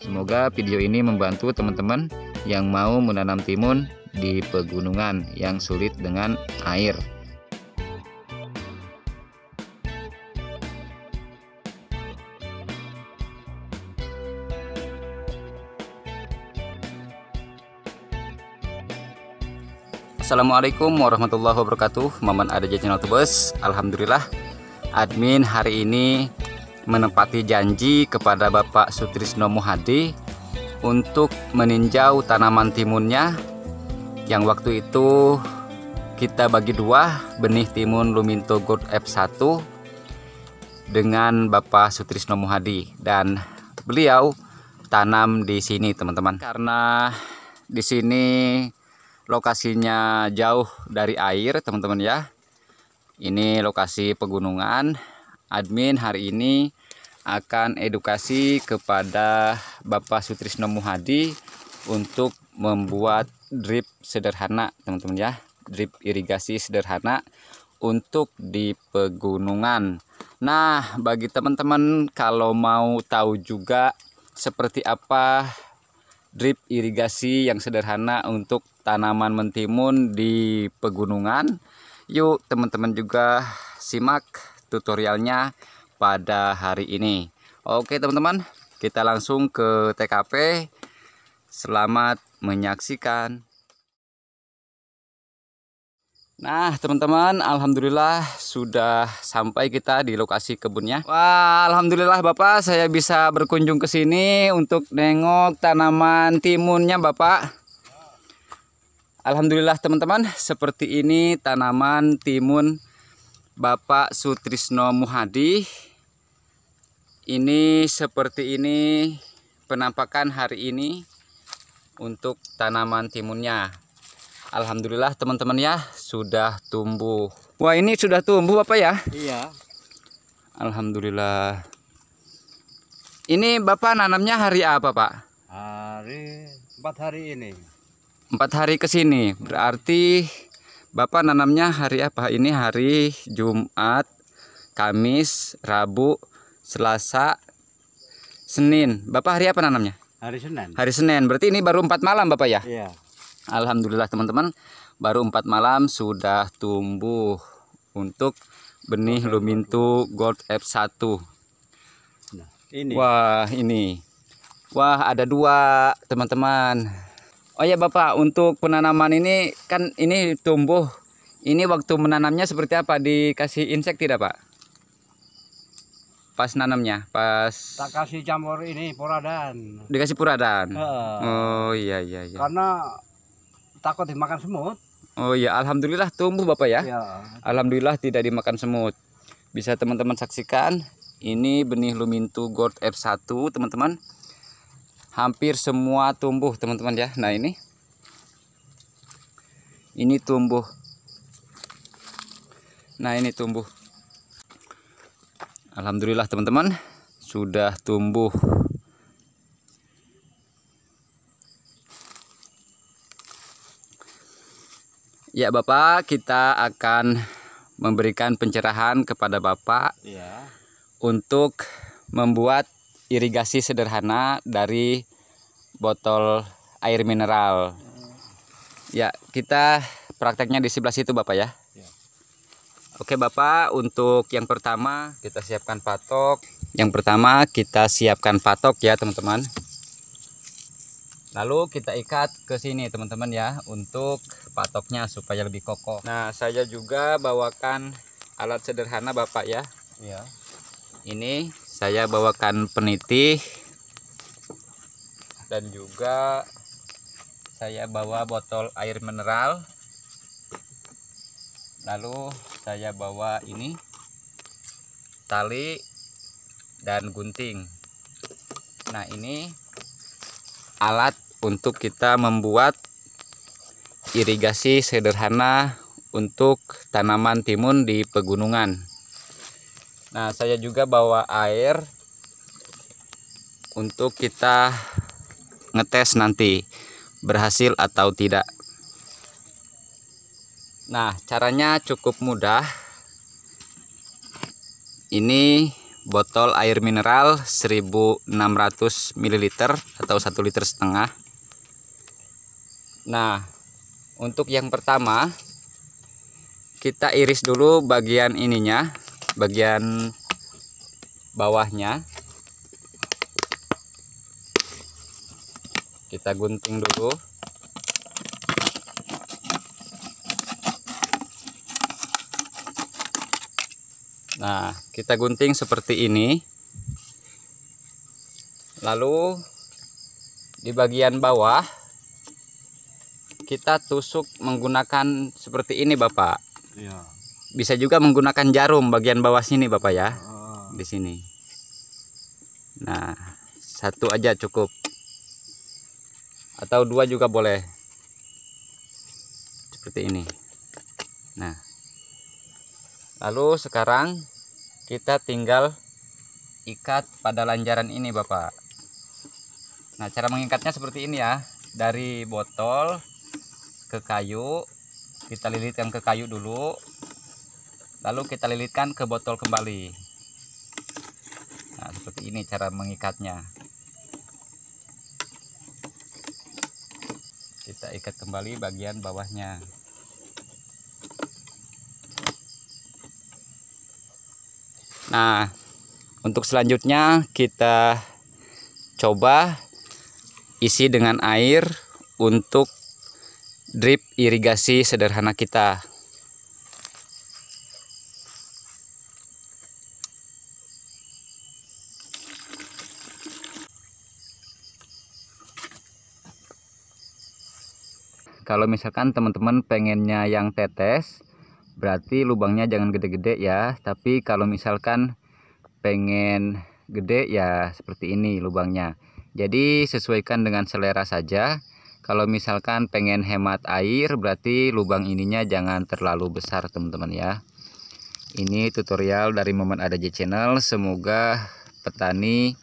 Semoga video ini membantu teman-teman yang mau menanam timun di pegunungan yang sulit dengan air. Assalamualaikum warahmatullahi wabarakatuh Maman ada di channel Tubes. Alhamdulillah Admin hari ini menepati janji kepada Bapak Sutrisno Muhadi untuk meninjau tanaman timunnya yang waktu itu kita bagi dua benih timun Luminto Good F1 dengan Bapak Sutrisno Muhadi dan beliau tanam di sini teman-teman karena di sini lokasinya jauh dari air teman-teman ya ini lokasi pegunungan admin hari ini akan edukasi kepada Bapak Sutrisno Muhadi untuk membuat drip sederhana teman-teman ya drip irigasi sederhana untuk di pegunungan nah bagi teman-teman kalau mau tahu juga seperti apa drip irigasi yang sederhana untuk tanaman mentimun di pegunungan yuk teman-teman juga simak tutorialnya pada hari ini oke teman-teman kita langsung ke TKP selamat menyaksikan Nah teman-teman Alhamdulillah sudah sampai kita di lokasi kebunnya Wah Alhamdulillah Bapak saya bisa berkunjung ke sini untuk nengok tanaman timunnya Bapak Alhamdulillah teman-teman seperti ini tanaman timun Bapak Sutrisno Muhadi ini seperti ini penampakan hari ini untuk tanaman timunnya Alhamdulillah teman-teman ya sudah tumbuh Wah ini sudah tumbuh Bapak ya Iya Alhamdulillah Ini Bapak nanamnya hari apa Pak? Hari empat hari ini Empat hari ke sini berarti Bapak nanamnya hari apa? Ini hari Jumat Kamis, Rabu, Selasa, Senin. Bapak hari apa nanamnya? Hari Senin. Hari Senin. Berarti ini baru 4 malam Bapak ya? Iya. Alhamdulillah teman-teman, baru 4 malam sudah tumbuh untuk benih Lumintu Gold F1. Nah, ini. Wah, ini. Wah, ada dua, teman-teman. Oh ya, Bapak, untuk penanaman ini kan ini tumbuh. Ini waktu menanamnya seperti apa? Dikasih insek tidak, Pak? pas nanamnya pas tak kasih campur ini puradan dikasih puradan uh, oh iya iya iya karena takut dimakan semut oh iya alhamdulillah tumbuh bapak ya, ya. alhamdulillah tidak dimakan semut bisa teman-teman saksikan ini benih lumintu gold F1 teman-teman hampir semua tumbuh teman-teman ya nah ini ini tumbuh nah ini tumbuh Alhamdulillah teman-teman sudah tumbuh Ya Bapak kita akan memberikan pencerahan kepada Bapak ya. untuk membuat irigasi sederhana dari botol air mineral. Hmm. Ya, kita prakteknya di sebelah situ Bapak ya. Oke Bapak, untuk yang pertama kita siapkan patok. Yang pertama kita siapkan patok ya teman-teman. Lalu kita ikat ke sini teman-teman ya untuk patoknya supaya lebih kokoh. Nah saya juga bawakan alat sederhana Bapak ya. Iya. Ini saya bawakan peniti dan juga saya bawa botol air mineral lalu saya bawa ini tali dan gunting nah ini alat untuk kita membuat irigasi sederhana untuk tanaman timun di pegunungan nah saya juga bawa air untuk kita ngetes nanti berhasil atau tidak Nah, caranya cukup mudah. Ini botol air mineral 1600 ml atau 1 liter setengah. Nah, untuk yang pertama kita iris dulu bagian ininya, bagian bawahnya. Kita gunting dulu. Nah, kita gunting seperti ini. Lalu di bagian bawah kita tusuk menggunakan seperti ini, Bapak. Iya. Bisa juga menggunakan jarum bagian bawah sini, Bapak ya. Oh. Di sini. Nah, satu aja cukup. Atau dua juga boleh. Seperti ini. Nah. Lalu sekarang kita tinggal ikat pada lanjaran ini Bapak nah cara mengikatnya seperti ini ya dari botol ke kayu kita lilitkan ke kayu dulu lalu kita lilitkan ke botol kembali nah seperti ini cara mengikatnya kita ikat kembali bagian bawahnya Nah, untuk selanjutnya kita coba isi dengan air untuk drip irigasi sederhana kita. Kalau misalkan teman-teman pengennya yang tetes, berarti lubangnya jangan gede-gede ya tapi kalau misalkan pengen gede ya seperti ini lubangnya jadi sesuaikan dengan selera saja kalau misalkan pengen hemat air berarti lubang ininya jangan terlalu besar teman-teman ya ini tutorial dari Momen ada J Channel semoga petani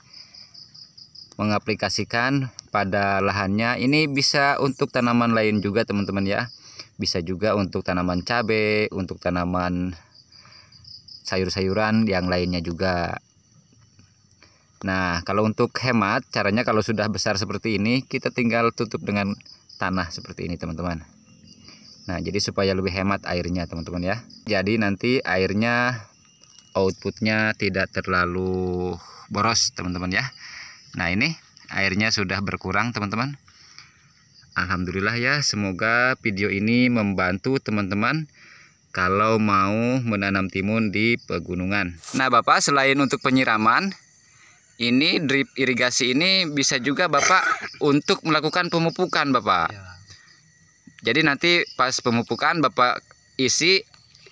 mengaplikasikan pada lahannya ini bisa untuk tanaman lain juga teman-teman ya bisa juga untuk tanaman cabai untuk tanaman sayur-sayuran yang lainnya juga nah kalau untuk hemat caranya kalau sudah besar seperti ini kita tinggal tutup dengan tanah seperti ini teman-teman nah jadi supaya lebih hemat airnya teman-teman ya jadi nanti airnya outputnya tidak terlalu boros teman-teman ya nah ini airnya sudah berkurang teman-teman Alhamdulillah ya semoga video ini membantu teman-teman kalau mau menanam timun di pegunungan nah Bapak selain untuk penyiraman ini drip irigasi ini bisa juga Bapak untuk melakukan pemupukan Bapak ya. jadi nanti pas pemupukan Bapak isi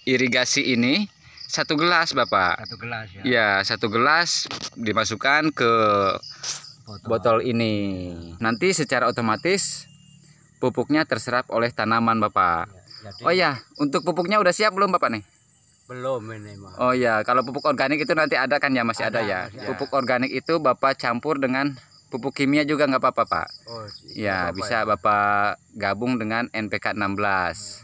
irigasi ini satu gelas Bapak satu gelas ya, ya satu gelas dimasukkan ke botol, botol ini nanti secara otomatis pupuknya terserap oleh tanaman Bapak. Ya, jadi... Oh ya, untuk pupuknya udah siap belum Bapak nih? Belum ini mah. Oh ya, kalau pupuk organik itu nanti ada kan ya, masih ada, ada ya. ya. Pupuk organik itu Bapak campur dengan pupuk kimia juga nggak apa-apa, Pak. Oh, ya, Bapak bisa ya. Bapak gabung dengan NPK 16.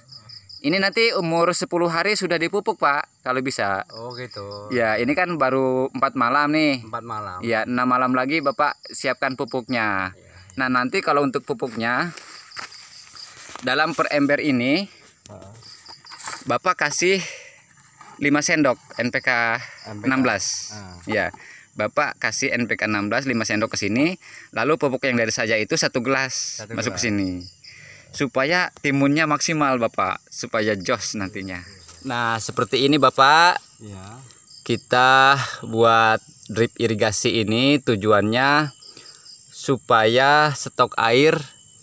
Ini nanti umur 10 hari sudah dipupuk, Pak, kalau bisa. Oh, gitu. Ya, ini kan baru empat malam nih. Empat malam. Ya, enam malam lagi Bapak siapkan pupuknya. Ya. Nah, nanti kalau untuk pupuknya dalam per ember ini Bapak kasih 5 sendok NPK, NPK. 16. Ah. Ya. Bapak kasih NPK 16 5 sendok ke sini, lalu pupuk yang dari saja itu satu gelas satu masuk ke sini. Supaya timunnya maksimal, Bapak, supaya jos nantinya. Nah, seperti ini, Bapak. Ya. Kita buat drip irigasi ini tujuannya supaya stok air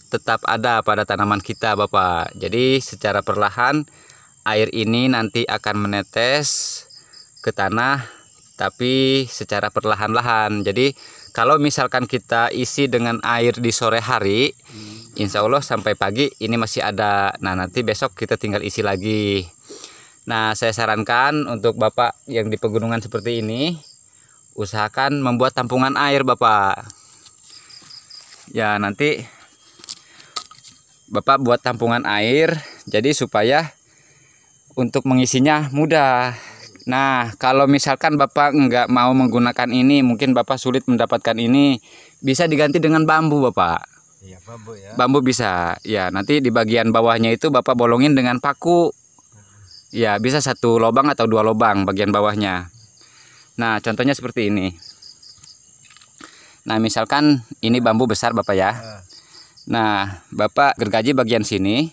tetap ada pada tanaman kita Bapak jadi secara perlahan air ini nanti akan menetes ke tanah tapi secara perlahan-lahan jadi kalau misalkan kita isi dengan air di sore hari hmm. insya Allah sampai pagi ini masih ada nah nanti besok kita tinggal isi lagi nah saya sarankan untuk Bapak yang di pegunungan seperti ini usahakan membuat tampungan air Bapak ya nanti Bapak buat tampungan air jadi supaya untuk mengisinya mudah. Nah, kalau misalkan Bapak nggak mau menggunakan ini, mungkin Bapak sulit mendapatkan ini, bisa diganti dengan bambu, Bapak. Iya, bambu ya. Bambu bisa. Ya, nanti di bagian bawahnya itu Bapak bolongin dengan paku. Ya, bisa satu lubang atau dua lubang bagian bawahnya. Nah, contohnya seperti ini. Nah, misalkan ini bambu besar, Bapak ya. Iya. Nah, Bapak gergaji bagian sini.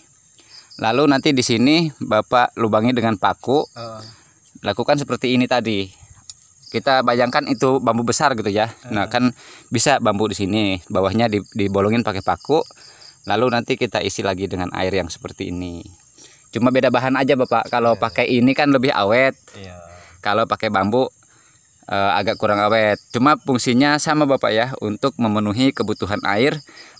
Lalu nanti di sini Bapak lubangi dengan paku. Uh. Lakukan seperti ini tadi. Kita bayangkan itu bambu besar gitu ya. Uh. Nah, kan bisa bambu di sini, bawahnya dibolongin pakai paku. Lalu nanti kita isi lagi dengan air yang seperti ini. Cuma beda bahan aja Bapak. Kalau yeah. pakai ini kan lebih awet. Yeah. Kalau pakai bambu uh, agak kurang awet. Cuma fungsinya sama Bapak ya untuk memenuhi kebutuhan air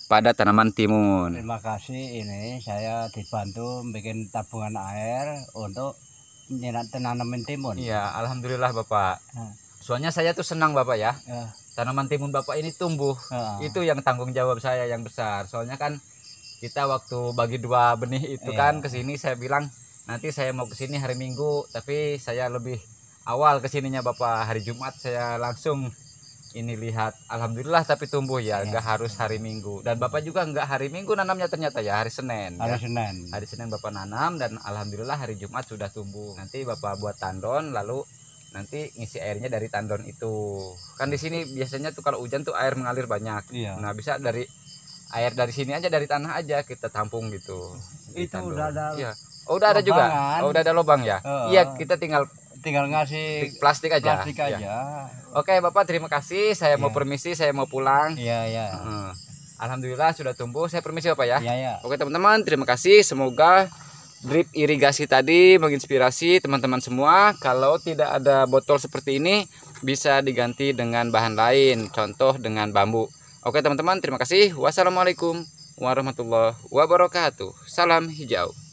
pada tanaman timun. Terima kasih ini saya dibantu bikin tabungan air untuk tanaman timun. Iya, alhamdulillah Bapak. Soalnya saya tuh senang Bapak ya. ya. Tanaman timun Bapak ini tumbuh. Itu yang tanggung jawab saya yang besar. Soalnya kan kita waktu bagi dua benih itu ya. kan ke sini saya bilang nanti saya mau ke sini hari Minggu, tapi saya lebih awal kesininya Bapak hari Jumat saya langsung ini lihat alhamdulillah tapi tumbuh ya enggak iya. ya. harus hari minggu dan bapak juga enggak hari minggu nanamnya ternyata ya hari senin ya. hari ya. senin hari senin bapak nanam dan alhamdulillah hari jumat sudah tumbuh nanti bapak buat tandon lalu nanti ngisi airnya dari tandon itu kan di sini biasanya tuh kalau hujan tuh air mengalir banyak ya. nah bisa dari air dari sini aja dari tanah aja kita tampung gitu itu udah ada ya. oh, udah ada juga kan? oh, udah ada lubang ya uh, iya kita tinggal tinggal ngasih plastik aja. Plastik iya. aja. Ya. Oke, Bapak terima kasih. Saya ya. mau iya. permisi, saya mau pulang. Iya, iya. Hmm. Alhamdulillah sudah tumbuh. Saya permisi Bapak ya. Iya, iya. Oke, teman-teman, terima kasih. Semoga drip irigasi tadi menginspirasi teman-teman semua kalau tidak ada botol seperti ini bisa diganti dengan bahan lain contoh dengan bambu oke teman-teman terima kasih wassalamualaikum warahmatullahi wabarakatuh salam hijau